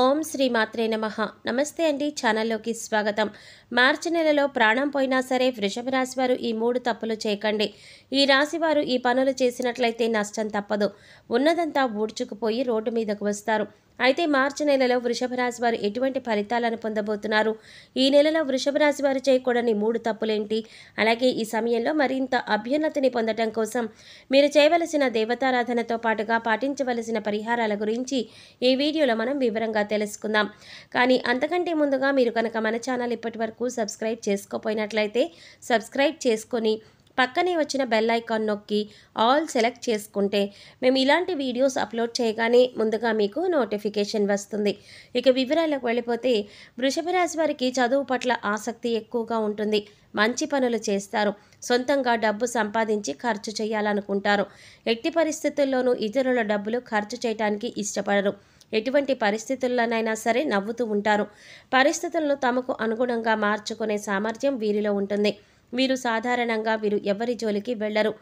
ఓం శ్రీ మాత్రే నమ నమస్తే అండి ఛానల్లోకి స్వాగతం మార్చి నెలలో ప్రాణం పోయినా సరే వృషభ రాశి వారు ఈ మూడు తప్పులు చేయకండి ఈ రాశి వారు ఈ పనులు చేసినట్లయితే నష్టం తప్పదు ఉన్నదంతా ఊడ్చుకుపోయి రోడ్డు మీదకు వస్తారు అయితే మార్చి నెలలో వృషభ రాశి వారు ఎటువంటి ఫలితాలను పొందబోతున్నారు ఈ నెలలో వృషభ రాశి వారు చేయకూడని మూడు తప్పులేంటి అలాగే ఈ సమయంలో మరింత అభ్యున్నతిని పొందటం కోసం మీరు చేయవలసిన దేవతారాధనతో పాటుగా పాటించవలసిన పరిహారాల గురించి ఈ వీడియోలో మనం వివరంగా తెలుసుకుందాం కానీ అంతకంటే ముందుగా మీరు కనుక మన ఛానల్ ఇప్పటి వరకు సబ్స్క్రైబ్ చేసుకోపోయినట్లయితే సబ్స్క్రైబ్ చేసుకొని పక్కనే వచ్చిన బెల్ ఐకాన్ నొక్కి ఆల్ సెలెక్ట్ చేసుకుంటే మేము ఇలాంటి వీడియోస్ అప్లోడ్ చేయగానే ముందుగా మీకు నోటిఫికేషన్ వస్తుంది ఇక వివరాలకు వెళ్ళిపోతే వృషభ రాశి వారికి చదువు పట్ల ఆసక్తి ఎక్కువగా ఉంటుంది మంచి పనులు చేస్తారు సొంతంగా డబ్బు సంపాదించి ఖర్చు చేయాలనుకుంటారు ఎట్టి పరిస్థితుల్లోనూ ఇతరుల డబ్బులు ఖర్చు చేయడానికి ఇష్టపడరు ఎటువంటి పరిస్థితుల్లోనైనా సరే నవ్వుతూ ఉంటారు పరిస్థితులను తమకు అనుగుణంగా మార్చుకునే సామర్థ్యం వీరిలో ఉంటుంది వీరు సాధారణంగా వీరు ఎవరి జోలికి వెళ్ళరు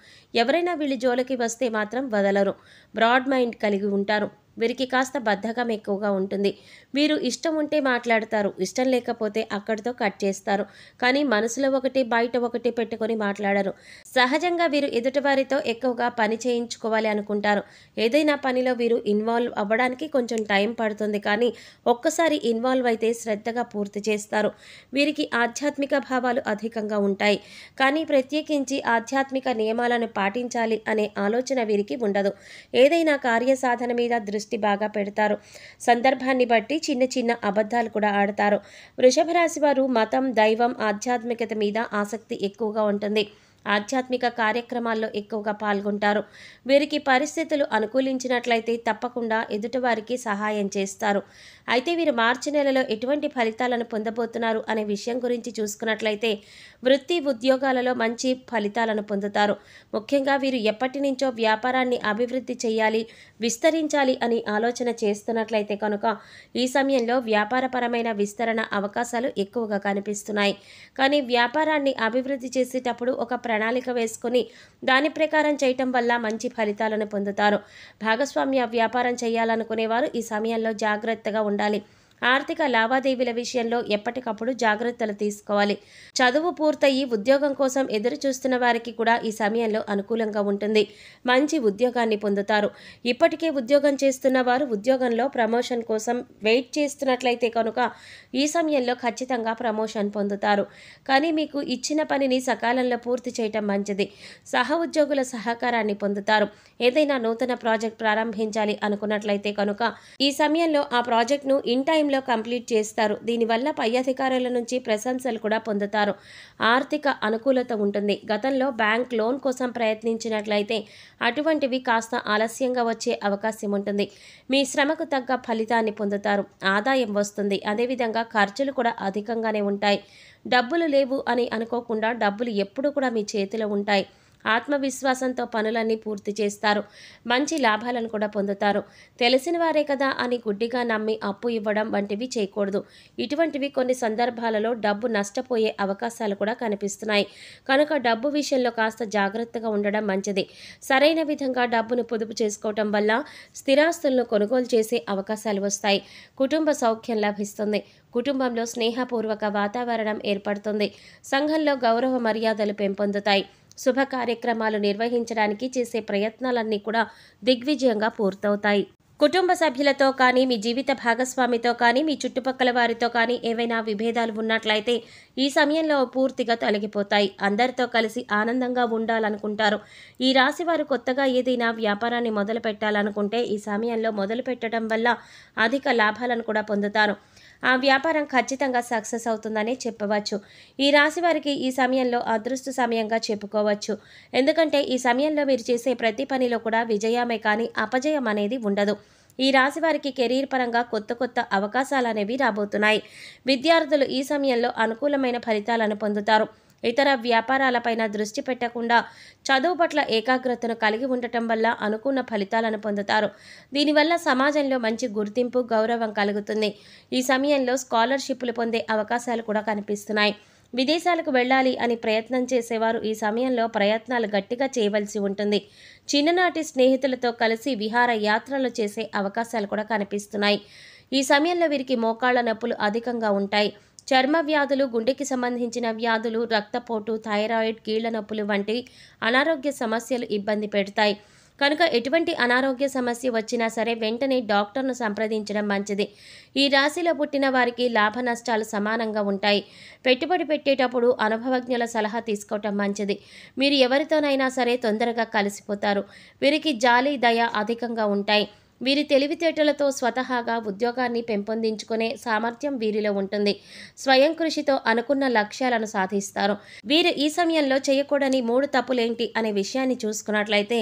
ఎవరైనా వీళ్ళ జోలికి వస్తే మాత్రం వదలరు బ్రాడ్ మైండ్ కలిగి ఉంటారు వీరికి కాస్త బద్ధకం ఎక్కువగా ఉంటుంది వీరు ఇష్టం ఉంటే మాట్లాడతారు ఇష్టం లేకపోతే అక్కడితో కట్ చేస్తారు కానీ మనసులో ఒకటి బయట ఒకటి పెట్టుకొని మాట్లాడరు సహజంగా వీరు ఎదుటివారితో ఎక్కువగా పని చేయించుకోవాలి అనుకుంటారు ఏదైనా పనిలో వీరు ఇన్వాల్వ్ అవ్వడానికి కొంచెం టైం పడుతుంది కానీ ఒక్కసారి ఇన్వాల్వ్ అయితే శ్రద్ధగా పూర్తి చేస్తారు వీరికి ఆధ్యాత్మిక భావాలు అధికంగా ఉంటాయి కానీ ప్రత్యేకించి ఆధ్యాత్మిక నియమాలను పాటించాలి అనే ఆలోచన వీరికి ఉండదు ఏదైనా కార్యసాధన మీద దృష్టి దృష్టి బాగా పెడతారు సందర్భాన్ని బట్టి చిన్న చిన్న అబద్ధాలు కూడా ఆడతారు వృషభ రాశి వారు మతం దైవం ఆధ్యాత్మికత మీద ఆసక్తి ఎక్కువగా ఉంటుంది ఆధ్యాత్మిక కార్యక్రమాల్లో ఎక్కువగా పాల్గొంటారు వీరికి పరిస్థితులు అనుకూలించినట్లయితే తప్పకుండా ఎదుటివారికి సహాయం చేస్తారు అయితే వీరు మార్చి నెలలో ఎటువంటి ఫలితాలను పొందబోతున్నారు అనే విషయం గురించి చూసుకున్నట్లయితే వృత్తి ఉద్యోగాలలో మంచి ఫలితాలను పొందుతారు ముఖ్యంగా వీరు ఎప్పటి నుంచో వ్యాపారాన్ని అభివృద్ధి చేయాలి విస్తరించాలి అని ఆలోచన చేస్తున్నట్లయితే కనుక ఈ సమయంలో వ్యాపారపరమైన విస్తరణ అవకాశాలు ఎక్కువగా కనిపిస్తున్నాయి కానీ వ్యాపారాన్ని అభివృద్ధి చేసేటప్పుడు ఒక ప్రణాళిక వేసుకుని దాని ప్రకారం చేయటం వల్ల మంచి ఫలితాలను పొందుతారు భాగస్వామ్య వ్యాపారం చేయాలనుకునేవారు ఈ సమయంలో జాగ్రత్తగా ఉండాలి ఆర్థిక లావాదేవీల విషయంలో ఎప్పటికప్పుడు జాగ్రత్తలు తీసుకోవాలి చదువు పూర్తయి ఉద్యోగం కోసం ఎదురు చూస్తున్న వారికి కూడా ఈ సమయంలో అనుకూలంగా ఉంటుంది మంచి ఉద్యోగాన్ని పొందుతారు ఇప్పటికే ఉద్యోగం చేస్తున్న వారు ఉద్యోగంలో ప్రమోషన్ కోసం వెయిట్ చేస్తున్నట్లయితే కనుక ఈ సమయంలో ఖచ్చితంగా ప్రమోషన్ పొందుతారు కానీ మీకు ఇచ్చిన పనిని సకాలంలో పూర్తి చేయటం మంచిది సహ ఉద్యోగుల సహకారాన్ని పొందుతారు ఏదైనా నూతన ప్రాజెక్ట్ ప్రారంభించాలి అనుకున్నట్లయితే కనుక ఈ సమయంలో ఆ ప్రాజెక్ట్ను ఇన్ టైం సమయంలో కంప్లీట్ చేస్తారు దీనివల్ల పై అధికారుల నుంచి ప్రశంసలు కూడా పొందుతారు ఆర్థిక అనుకూలత ఉంటుంది గతంలో బ్యాంక్ లోన్ కోసం ప్రయత్నించినట్లయితే అటువంటివి కాస్త ఆలస్యంగా వచ్చే అవకాశం ఉంటుంది మీ శ్రమకు తగ్గ ఫలితాన్ని పొందుతారు ఆదాయం వస్తుంది అదేవిధంగా ఖర్చులు కూడా అధికంగానే ఉంటాయి డబ్బులు లేవు అని అనుకోకుండా డబ్బులు ఎప్పుడు కూడా మీ చేతిలో ఉంటాయి ఆత్మవిశ్వాసంతో పనులన్నీ పూర్తి చేస్తారు మంచి లాభాలను కూడా పొందుతారు తెలిసిన వారే కదా అని గుడ్డిగా నమ్మి అప్పు ఇవ్వడం వంటివి చేయకూడదు ఇటువంటివి కొన్ని సందర్భాలలో డబ్బు నష్టపోయే అవకాశాలు కూడా కనిపిస్తున్నాయి కనుక డబ్బు విషయంలో కాస్త జాగ్రత్తగా ఉండడం మంచిది సరైన విధంగా డబ్బును పొదుపు చేసుకోవటం వల్ల స్థిరాస్తులను కొనుగోలు చేసే అవకాశాలు వస్తాయి కుటుంబ సౌఖ్యం లభిస్తుంది కుటుంబంలో స్నేహపూర్వక వాతావరణం ఏర్పడుతుంది సంఘంలో గౌరవ మర్యాదలు పెంపొందుతాయి శుభ కార్యక్రమాలు నిర్వహించడానికి చేసే ప్రయత్నాలన్నీ కూడా దిగ్విజయంగా పూర్తవుతాయి కుటుంబ సభ్యులతో కానీ మీ జీవిత భాగస్వామితో కానీ మీ చుట్టుపక్కల వారితో కానీ ఏవైనా విభేదాలు ఉన్నట్లయితే ఈ సమయంలో పూర్తిగా తొలగిపోతాయి అందరితో కలిసి ఆనందంగా ఉండాలనుకుంటారు ఈ రాశి వారు కొత్తగా ఏదైనా వ్యాపారాన్ని మొదలు పెట్టాలనుకుంటే ఈ సమయంలో మొదలు పెట్టడం వల్ల అధిక లాభాలను కూడా పొందుతారు ఆ వ్యాపారం ఖచ్చితంగా సక్సెస్ అవుతుందనే చెప్పవచ్చు ఈ రాశి వారికి ఈ సమయంలో అదృష్ట సమయంగా చెప్పుకోవచ్చు ఎందుకంటే ఈ సమయంలో మీరు చేసే ప్రతి పనిలో కూడా విజయమే కానీ అపజయం అనేది ఉండదు ఈ రాశి వారికి కెరీర్ పరంగా కొత్త కొత్త అవకాశాలు అనేవి రాబోతున్నాయి విద్యార్థులు ఈ సమయంలో అనుకూలమైన ఫలితాలను పొందుతారు ఇతర వ్యాపారాలపైన దృష్టి పెట్టకుండా చదువు పట్ల ఏకాగ్రతను కలిగి ఉండటం వల్ల అనుకున్న ఫలితాలను పొందుతారు దీనివల్ల సమాజంలో మంచి గుర్తింపు గౌరవం కలుగుతుంది ఈ సమయంలో స్కాలర్షిప్లు పొందే అవకాశాలు కూడా కనిపిస్తున్నాయి విదేశాలకు వెళ్ళాలి అని ప్రయత్నం చేసేవారు ఈ సమయంలో ప్రయత్నాలు గట్టిగా చేయవలసి ఉంటుంది చిన్ననాటి స్నేహితులతో కలిసి విహార యాత్రలు చేసే అవకాశాలు కూడా కనిపిస్తున్నాయి ఈ సమయంలో వీరికి మోకాళ్ల నొప్పులు అధికంగా ఉంటాయి చర్మ వ్యాధులు గుండెకి సంబంధించిన వ్యాధులు రక్తపోటు థైరాయిడ్ కీళ్ల నొప్పులు వంటి అనారోగ్య సమస్యలు ఇబ్బంది పెడతాయి కనుక ఎటువంటి అనారోగ్య సమస్య వచ్చినా సరే వెంటనే డాక్టర్ను సంప్రదించడం మంచిది ఈ రాశిలో పుట్టిన వారికి లాభ నష్టాలు సమానంగా ఉంటాయి పెట్టుబడి పెట్టేటప్పుడు అనుభవజ్ఞుల సలహా తీసుకోవటం మంచిది మీరు ఎవరితోనైనా సరే తొందరగా కలిసిపోతారు వీరికి జాలి దయ అధికంగా ఉంటాయి వీరి తెలివితేటలతో స్వతహాగా ఉద్యోగాన్ని పెంపొందించుకునే సామర్థ్యం వీరిలో ఉంటుంది స్వయం కృషితో అనుకున్న లక్ష్యాలను సాధిస్తారు వీరు ఈ సమయంలో చేయకూడని మూడు తప్పులేంటి అనే విషయాన్ని చూసుకున్నట్లయితే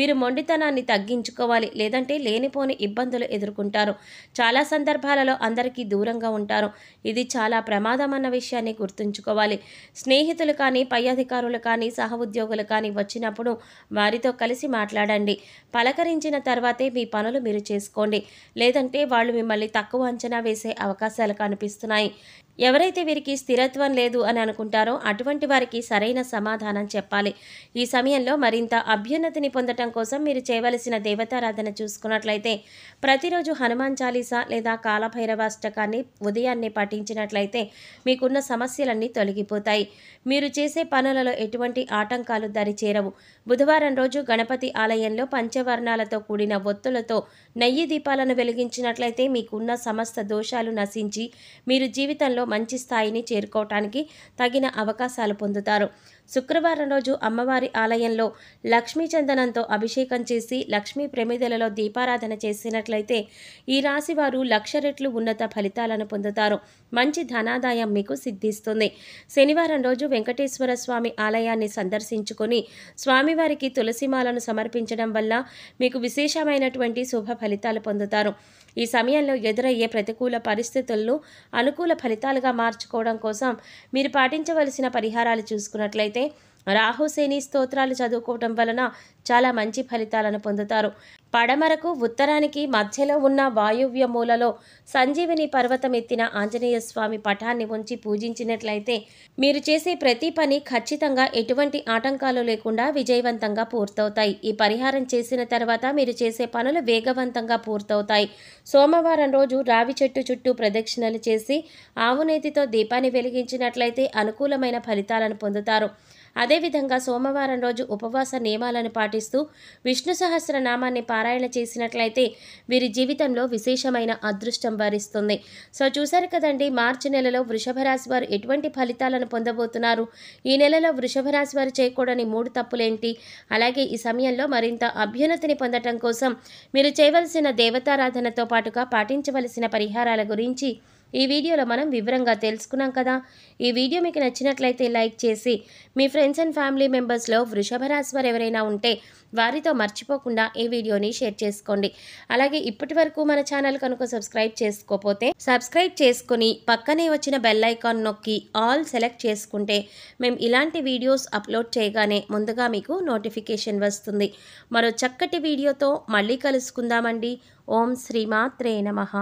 వీరు మొండితనాన్ని తగ్గించుకోవాలి లేదంటే లేనిపోని ఇబ్బందులు ఎదుర్కొంటారు చాలా సందర్భాలలో అందరికీ దూరంగా ఉంటారు ఇది చాలా ప్రమాదం అన్న విషయాన్ని గుర్తుంచుకోవాలి స్నేహితులు కానీ పై అధికారులు కానీ సహ ఉద్యోగులు కానీ వచ్చినప్పుడు వారితో కలిసి మాట్లాడండి పలకరించిన తర్వాతే మీ పనులు మీరు చేసుకోండి లేదంటే వాళ్ళు మిమ్మల్ని తక్కువ అంచనా వేసే అవకాశాలు కనిపిస్తున్నాయి ఎవరైతే వీరికి స్థిరత్వం లేదు అని అనుకుంటారో అటువంటి వారికి సరైన సమాధానం చెప్పాలి ఈ సమయంలో మరింత అభ్యున్నతిని పొందటం కోసం మీరు చేయవలసిన దేవతారాధన చూసుకున్నట్లయితే ప్రతిరోజు హనుమాన్ చాలీసా లేదా కాలభైరవాష్టకాన్ని ఉదయాన్నే పఠించినట్లయితే మీకున్న సమస్యలన్నీ తొలగిపోతాయి మీరు చేసే పనులలో ఎటువంటి ఆటంకాలు దరిచేరవు బుధవారం రోజు గణపతి ఆలయంలో పంచవర్ణాలతో కూడిన ఒత్తులతో నెయ్యి దీపాలను వెలిగించినట్లయితే మీకున్న సమస్త దోషాలు నశించి మీరు జీవితంలో మంచి స్థాయిని చేరుకోవటానికి తగిన అవకాశాలు పొందుతారు శుక్రవారం రోజు అమ్మవారి ఆలయంలో లక్ష్మీ చందనంతో అభిషేకం చేసి లక్ష్మీ ప్రమిదలలో దీపారాధన చేసినట్లయితే ఈ రాశి వారు లక్ష రెట్లు ఉన్నత ఫలితాలను పొందుతారు మంచి ధనాదాయం మీకు సిద్ధిస్తుంది శనివారం రోజు వెంకటేశ్వర స్వామి ఆలయాన్ని సందర్శించుకొని స్వామివారికి తులసిమాలను సమర్పించడం వల్ల మీకు విశేషమైనటువంటి శుభ ఫలితాలు పొందుతారు ఈ సమయంలో ఎదురయ్యే ప్రతికూల పరిస్థితులను అనుకూల ఫలితాలుగా మార్చుకోవడం కోసం మీరు పాటించవలసిన పరిహారాలు చూసుకున్నట్లయితే రాహుసేని స్తోత్రాలు చదువుకోవటం వలన చాలా మంచి ఫలితాలను పొందుతారు పడమరకు ఉత్తరానికి మధ్యలో ఉన్న వాయువ్య మూలలో సంజీవిని పర్వతం ఆంజనేయ స్వామి పటాన్ని ఉంచి పూజించినట్లయితే మీరు చేసే ప్రతి పని ఖచ్చితంగా ఎటువంటి ఆటంకాలు లేకుండా విజయవంతంగా పూర్తవుతాయి ఈ పరిహారం చేసిన తర్వాత మీరు చేసే పనులు వేగవంతంగా పూర్తవుతాయి సోమవారం రోజు రావి చెట్టు చుట్టూ ప్రదక్షిణలు చేసి ఆవునేతితో దీపాన్ని వెలిగించినట్లయితే అనుకూలమైన ఫలితాలను పొందుతారు అదేవిధంగా సోమవారం రోజు ఉపవాస నియమాలను పాటిస్తూ విష్ణు సహస్ర నామాన్ని పారాయణ చేసినట్లయితే వీరి జీవితంలో విశేషమైన అదృష్టం వారిస్తుంది సో చూశారు కదండి మార్చి నెలలో వృషభ రాశి వారు ఎటువంటి ఫలితాలను పొందబోతున్నారు ఈ నెలలో వృషభ రాశి వారు చేయకూడని మూడు తప్పులేంటి అలాగే ఈ సమయంలో మరింత అభ్యున్నతిని పొందటం కోసం మీరు చేయవలసిన దేవతారాధనతో పాటుగా పాటించవలసిన పరిహారాల గురించి ఈ వీడియోలో మనం వివరంగా తెలుసుకున్నాం కదా ఈ వీడియో మీకు నచ్చినట్లయితే లైక్ చేసి మీ ఫ్రెండ్స్ అండ్ ఫ్యామిలీ మెంబర్స్లో వృషభ రాశి వారు ఎవరైనా ఉంటే వారితో మర్చిపోకుండా ఈ వీడియోని షేర్ చేసుకోండి అలాగే ఇప్పటి వరకు మన ఛానల్ కనుక సబ్స్క్రైబ్ చేసుకోకపోతే సబ్స్క్రైబ్ చేసుకుని పక్కనే వచ్చిన బెల్ ఐకాన్ నొక్కి ఆల్ సెలెక్ట్ చేసుకుంటే మేము ఇలాంటి వీడియోస్ అప్లోడ్ చేయగానే ముందుగా మీకు నోటిఫికేషన్ వస్తుంది మరో చక్కటి వీడియోతో మళ్ళీ కలుసుకుందామండి ఓం శ్రీమాత్రే నమ